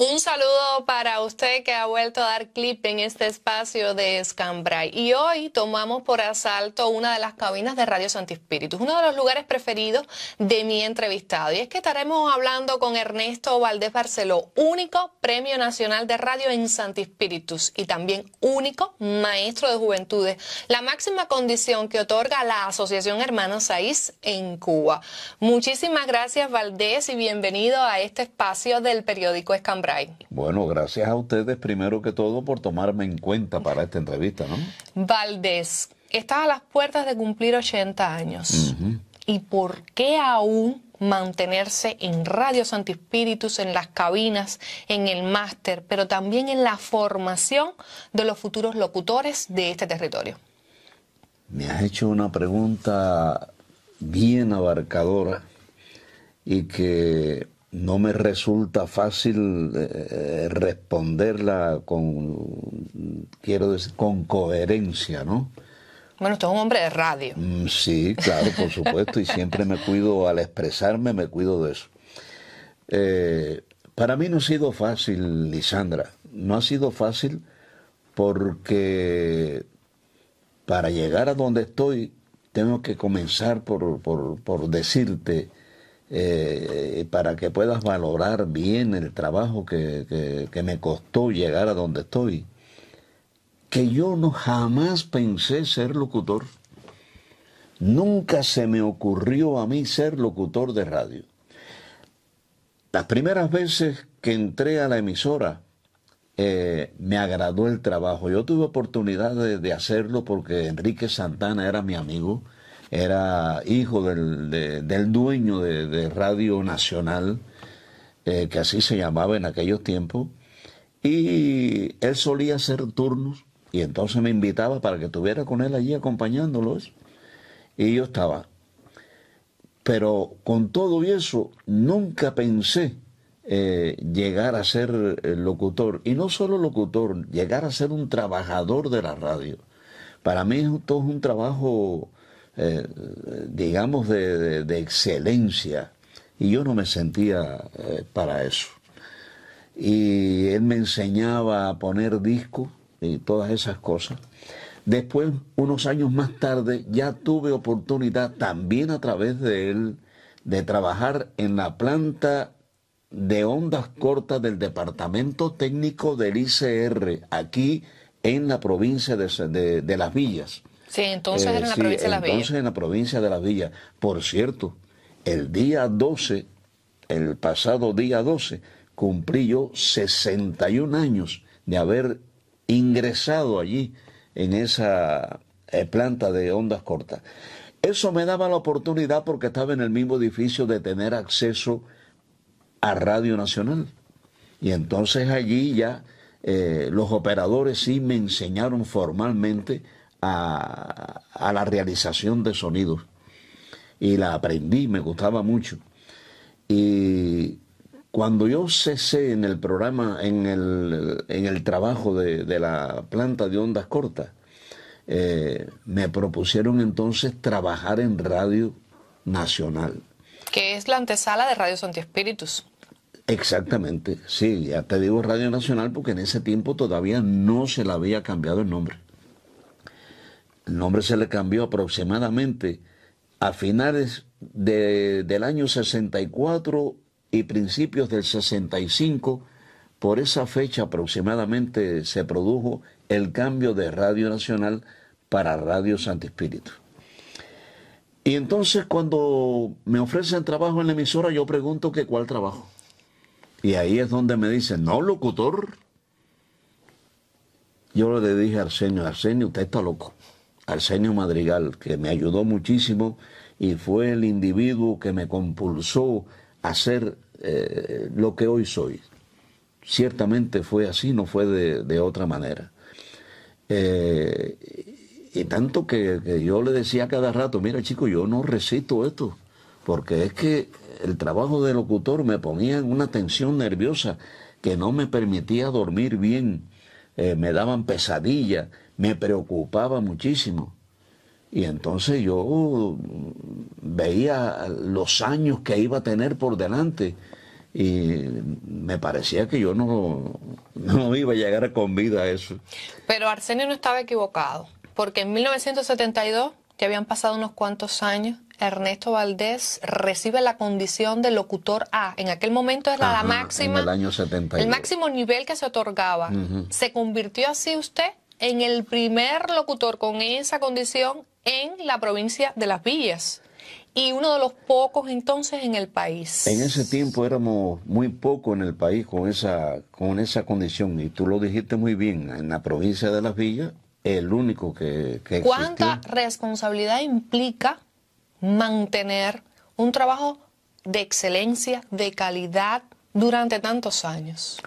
Un saludo para usted que ha vuelto a dar clip en este espacio de Escambray. Y hoy tomamos por asalto una de las cabinas de Radio Santi Espíritu, uno de los lugares preferidos de mi entrevistado. Y es que estaremos hablando con Ernesto Valdés Barceló, único Premio Nacional de Radio en Santi Espíritus y también único Maestro de Juventudes, la máxima condición que otorga la Asociación Hermanos Saiz en Cuba. Muchísimas gracias, Valdés, y bienvenido a este espacio del periódico Escambray. Bueno, gracias a ustedes primero que todo por tomarme en cuenta para esta entrevista, ¿no? Valdés, estás a las puertas de cumplir 80 años. ¿Y por qué aún mantenerse en Radio Santi en las cabinas, en el máster, pero también en la formación de los futuros locutores de este territorio? Me has hecho una pregunta bien abarcadora y que no me resulta fácil eh, eh, responderla con, quiero con coherencia, ¿no? Bueno, usted es un hombre de radio. Mm, sí, claro, por supuesto, y siempre me cuido, al expresarme, me cuido de eso. Eh, para mí no ha sido fácil, Lisandra, no ha sido fácil porque para llegar a donde estoy tengo que comenzar por, por, por decirte eh, para que puedas valorar bien el trabajo que, que, me costó llegar a donde estoy, que yo no jamás pensé ser locutor. Nunca se me ocurrió a mí ser locutor de radio. Las primeras veces que entré a la emisora, eh, me agradó el trabajo. Yo tuve oportunidad de, hacerlo porque Enrique Santana era mi amigo era hijo del, dueño de, Radio Nacional, eh, que así se llamaba en aquellos tiempos, y él solía hacer turnos, y entonces me invitaba para que estuviera con él allí acompañándolos, y yo estaba. Pero con todo eso, nunca pensé eh, llegar a ser eh, locutor, y no solo locutor, llegar a ser un trabajador de la radio. Para mí esto es un trabajo eh, digamos, de, excelencia. Y yo no me sentía eh, para eso. Y él me enseñaba a poner discos y todas esas cosas. Después, unos años más tarde, ya tuve oportunidad también a través de él de trabajar en la planta de ondas cortas del Departamento Técnico del ICR, aquí en la provincia de Las Villas. Sí, eh, entonces en la provincia de la provincia Por cierto, el día 12, el pasado día 12, cumplí yo 61 años de haber ingresado allí en esa eh, planta de ondas cortas. Eso me daba la oportunidad porque estaba en el mismo edificio de tener acceso a Radio Nacional. Y entonces allí ya eh, los operadores sí me enseñaron formalmente a, la realización de sonidos y la aprendí, me gustaba mucho. Y cuando yo cesé en el programa, en el, en el trabajo de, de, la planta de ondas cortas, eh, me propusieron entonces trabajar en Radio Nacional. Que es la antesala de Radio Santi Exactamente, sí, ya te digo Radio Nacional porque en ese tiempo todavía no se le había cambiado el nombre. El nombre se le cambió aproximadamente a finales del año 64 y principios del 65. Por esa fecha aproximadamente se produjo el cambio de Radio Nacional para Radio Santo Espíritu. Y entonces cuando me ofrecen trabajo en la emisora, yo pregunto que cuál trabajo. Y ahí es donde me dicen, no, locutor. Yo le dije a Arsenio, Arsenio, usted está loco. Arsenio Madrigal, que me ayudó muchísimo y fue el individuo que me compulsó a ser eh, lo que hoy soy. Ciertamente fue así, no fue de, otra manera. Eh, y tanto que, yo le decía cada rato, mira chico, yo no recito esto, porque es que el trabajo de locutor me ponía en una tensión nerviosa que no me permitía dormir bien, eh, me daban pesadillas me preocupaba muchísimo. Y entonces yo mm, veía los años que iba a tener por delante y me parecía que yo no, no iba a llegar con vida a eso. Pero Arsenio no estaba equivocado, porque en 1972, que habían pasado unos cuantos años, Ernesto Valdés recibe la condición de locutor A. En aquel momento era la máxima. el año El máximo nivel que se otorgaba. ¿Se convirtió así usted en el primer locutor con esa condición en la provincia de Las Villas y uno de los pocos entonces en el país. En ese tiempo éramos muy pocos en el país con esa, con esa condición y tú lo dijiste muy bien, en la provincia de Las Villas el único que... ¿Cuánta responsabilidad implica mantener un trabajo de excelencia, de calidad durante tantos años?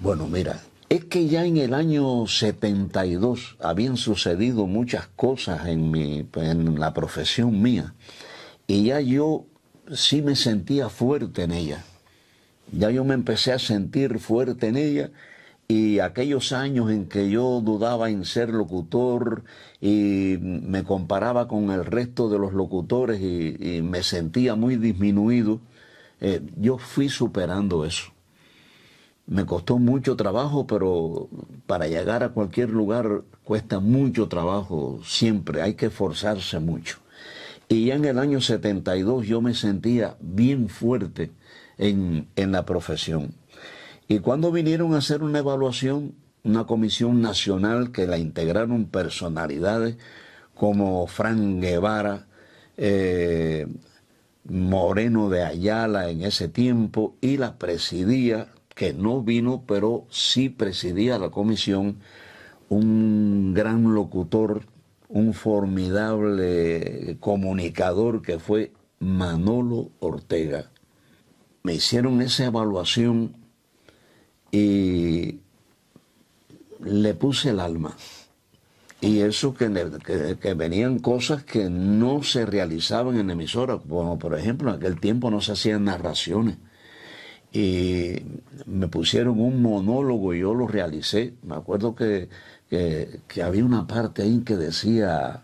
Bueno, mira, es que ya en el año 72 habían sucedido muchas cosas en, mi, en la profesión mía y ya yo sí me sentía fuerte en ella. Ya yo me empecé a sentir fuerte en ella y aquellos años en que yo dudaba en ser locutor y me comparaba con el resto de los locutores y, me sentía muy disminuido, eh, yo fui superando eso me costó mucho trabajo, pero para llegar a cualquier lugar cuesta mucho trabajo siempre, hay que esforzarse mucho. Y ya en el año 72 yo me sentía bien fuerte en, la profesión. Y cuando vinieron a hacer una evaluación, una comisión nacional que la integraron personalidades como Fran Guevara, eh, Moreno de Ayala en ese tiempo, y la presidía que no vino, pero sí presidía la comisión un gran locutor, un formidable comunicador que fue Manolo Ortega. Me hicieron esa evaluación y le puse el alma. Y eso que, venían cosas que no se realizaban en emisoras. como por ejemplo, en aquel tiempo no se hacían narraciones y me pusieron un monólogo y yo lo realicé. Me acuerdo que, que, había una parte ahí que decía,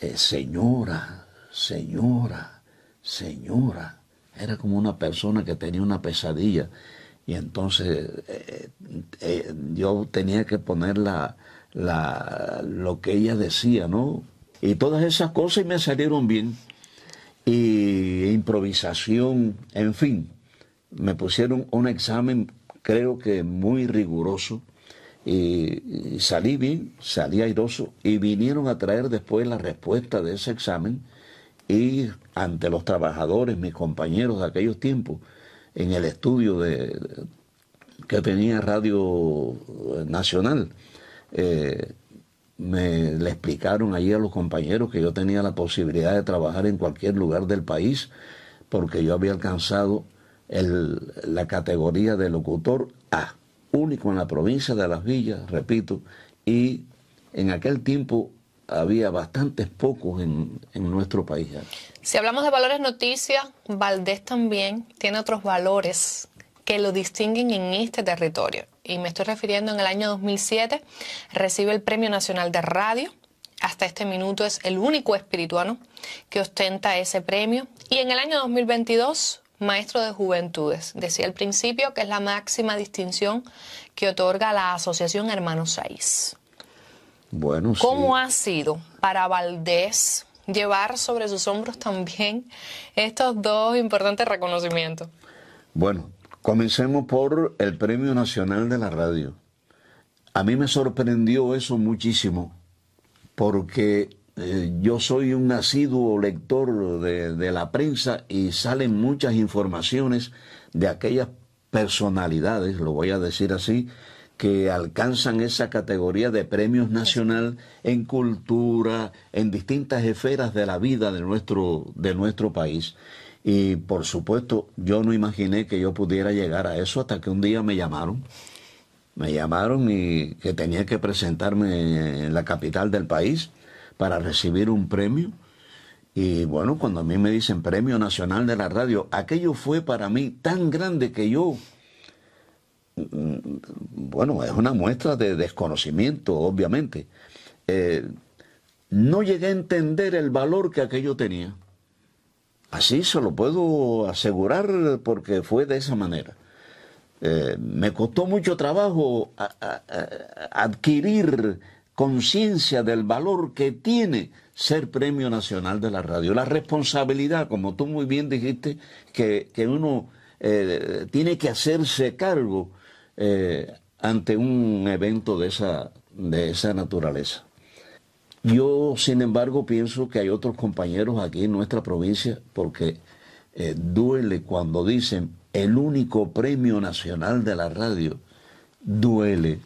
eh, señora, señora, señora. Era como una persona que tenía una pesadilla y entonces eh, eh, yo tenía que poner la, lo que ella decía, ¿no? Y todas esas cosas y me salieron bien. Y improvisación, en fin, me pusieron un examen, creo que muy riguroso, y salí bien, salí airoso, y vinieron a traer después la respuesta de ese examen, y ante los trabajadores, mis compañeros de aquellos tiempos, en el estudio de, que tenía Radio Nacional, eh, me le explicaron allí a los compañeros que yo tenía la posibilidad de trabajar en cualquier lugar del país porque yo había alcanzado el, la categoría de locutor A, único en la provincia de Las Villas, repito, y en aquel tiempo había bastantes pocos en, en nuestro país. Si hablamos de valores noticias, Valdés también tiene otros valores que lo distinguen en este territorio. Y me estoy refiriendo en el año 2007, recibe el Premio Nacional de Radio. Hasta este minuto es el único espirituano que ostenta ese premio. Y en el año 2022 Maestro de Juventudes. Decía al principio que es la máxima distinción que otorga la Asociación Hermanos 6. Bueno, ¿Cómo ha sido para Valdés llevar sobre sus hombros también estos dos importantes reconocimientos? Bueno, comencemos por el Premio Nacional de la Radio. A mí me sorprendió eso muchísimo, porque eh, yo soy un asiduo lector de, de, la prensa y salen muchas informaciones de aquellas personalidades, lo voy a decir así, que alcanzan esa categoría de premios nacional en cultura, en distintas esferas de la vida de nuestro, de nuestro país. Y por supuesto, yo no imaginé que yo pudiera llegar a eso hasta que un día me llamaron. Me llamaron y que tenía que presentarme en la capital del país para recibir un premio. Y bueno, cuando a mí me dicen Premio Nacional de la Radio, aquello fue para mí tan grande que yo, mm, bueno, es una muestra de desconocimiento, obviamente. Eh, no llegué a entender el valor que aquello tenía. Así se lo puedo asegurar porque fue de esa manera. Eh, me costó mucho trabajo adquirir conciencia del valor que tiene ser Premio Nacional de la Radio. La responsabilidad, como tú muy bien dijiste, que, uno eh, tiene que hacerse cargo eh, ante un evento de esa, de esa naturaleza. Yo, sin embargo, pienso que hay otros compañeros aquí en nuestra provincia, porque eh, duele cuando dicen el único premio nacional de la radio, duele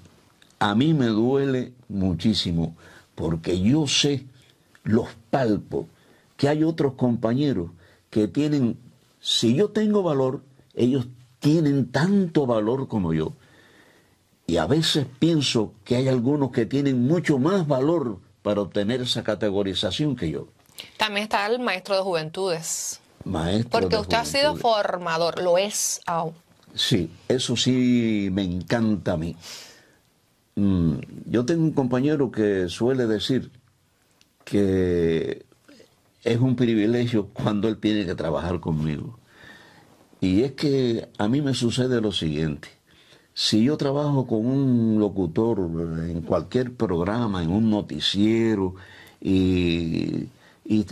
a mí me duele muchísimo porque yo sé, los palpos que hay otros compañeros que tienen, si yo tengo valor, ellos tienen tanto valor como yo. Y a veces pienso que hay algunos que tienen mucho más valor para obtener esa categorización que yo. También está el maestro de juventudes. Maestro. Porque usted ha sido formador, lo es aún. Sí, eso sí me encanta a mí Mm, yo tengo un compañero que suele decir que es un privilegio cuando él tiene que trabajar conmigo. Y es que a mí me sucede lo siguiente. Si yo trabajo con un locutor en cualquier programa, en un noticiero, y,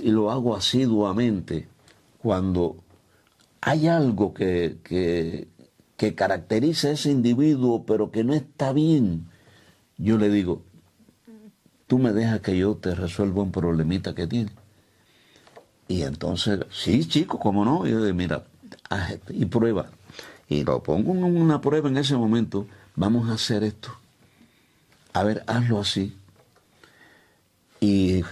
lo hago asiduamente, cuando hay algo que, que, que caracteriza a ese individuo pero que no está bien, yo le digo, tú me dejas que yo te resuelva un problemita que tienes. Y entonces, sí, chico, cómo no. Y yo digo, mira, y prueba. Y lo pongo en una prueba en ese momento. Vamos a hacer esto. A ver, hazlo así. Y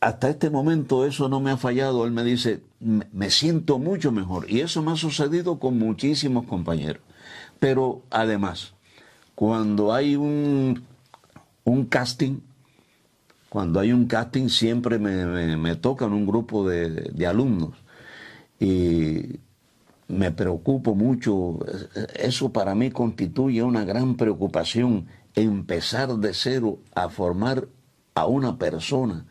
hasta este momento eso no me ha fallado. Él me dice, me siento mucho mejor. Y eso me ha sucedido con muchísimos compañeros. Pero además, cuando hay un, un casting, cuando hay un casting siempre me, tocan un grupo de, de, alumnos y me preocupo mucho. Eso para mí constituye una gran preocupación, empezar de cero a formar a una persona,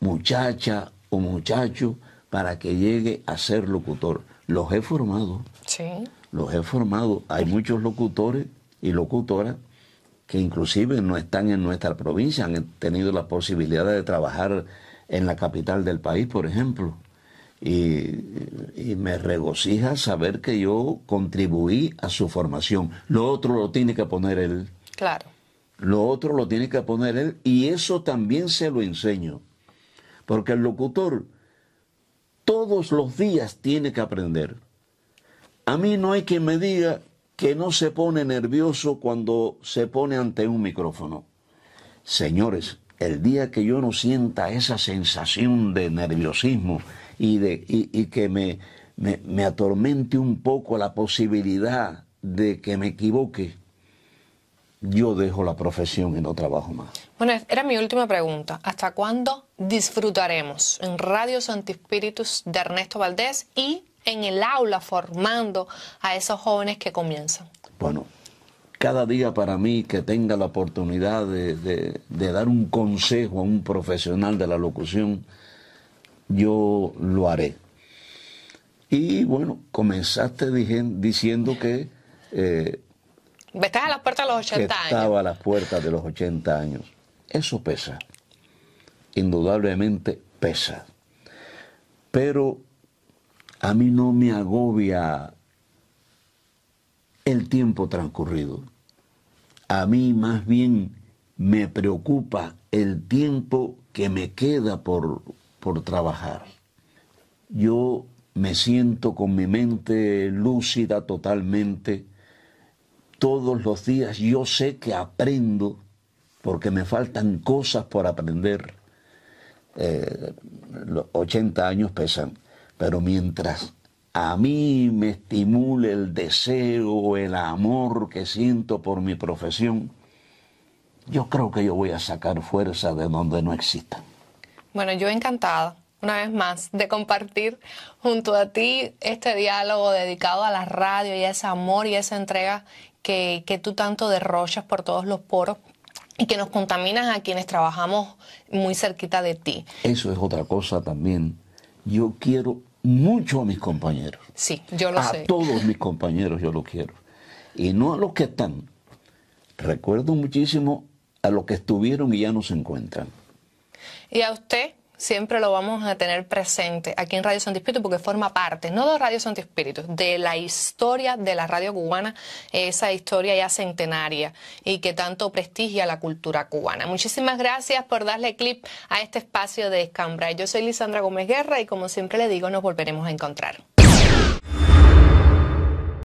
muchacha o muchacho, para que llegue a ser locutor. Los he formado. Sí. Los he formado. Hay muchos locutores y locutoras que inclusive no están en nuestra provincia, han tenido la posibilidad de trabajar en la capital del país, por ejemplo. Y, me regocija saber que yo contribuí a su formación. Lo otro lo tiene que poner él. Claro. Lo otro lo tiene que poner él y eso también se lo enseño. Porque el locutor todos los días tiene que aprender. A mí no hay quien me diga que no se pone nervioso cuando se pone ante un micrófono. Señores, el día que yo no sienta esa sensación de nerviosismo y, de, que me, me, atormente un poco la posibilidad de que me equivoque, yo dejo la profesión y no trabajo más. Bueno, era mi última pregunta. ¿Hasta cuándo disfrutaremos en Radio Santi Espíritus de Ernesto Valdés y en el aula formando a esos jóvenes que comienzan? Bueno, cada día para mí que tenga la oportunidad de, dar un consejo a un profesional de la locución, yo lo haré. Y bueno, comenzaste diciendo que... Eh, Estás a las puertas de los 80 años. Estaba a las puertas de los 80 años. Eso pesa. Indudablemente pesa. Pero a mí no me agobia el tiempo transcurrido. A mí más bien me preocupa el tiempo que me queda por, por trabajar. Yo me siento con mi mente lúcida totalmente. Todos los días yo sé que aprendo porque me faltan cosas por aprender. Eh, los 80 años pesan. Pero mientras a mí me estimule el deseo, el amor que siento por mi profesión, yo creo que yo voy a sacar fuerza de donde no exista. Bueno, yo encantada, una vez más, de compartir junto a ti este diálogo dedicado a la radio y a ese amor y a esa entrega que, que tú tanto derrochas por todos los poros y que nos contaminas a quienes trabajamos muy cerquita de ti. Eso es otra cosa también. Yo quiero mucho a mis compañeros. Sí, yo lo sé. A todos mis compañeros yo lo quiero. Y no a los que están. Recuerdo muchísimo a los que estuvieron y ya no se encuentran. ¿Y a usted? siempre lo vamos a tener presente aquí en Radio Santo Espíritu porque forma parte, no de Radio Santo Espíritu, de la historia de la radio cubana, esa historia ya centenaria y que tanto prestigia la cultura cubana. Muchísimas gracias por darle clip a este espacio de Escambra. Yo soy Lisandra Gómez Guerra y como siempre le digo, nos volveremos a encontrar.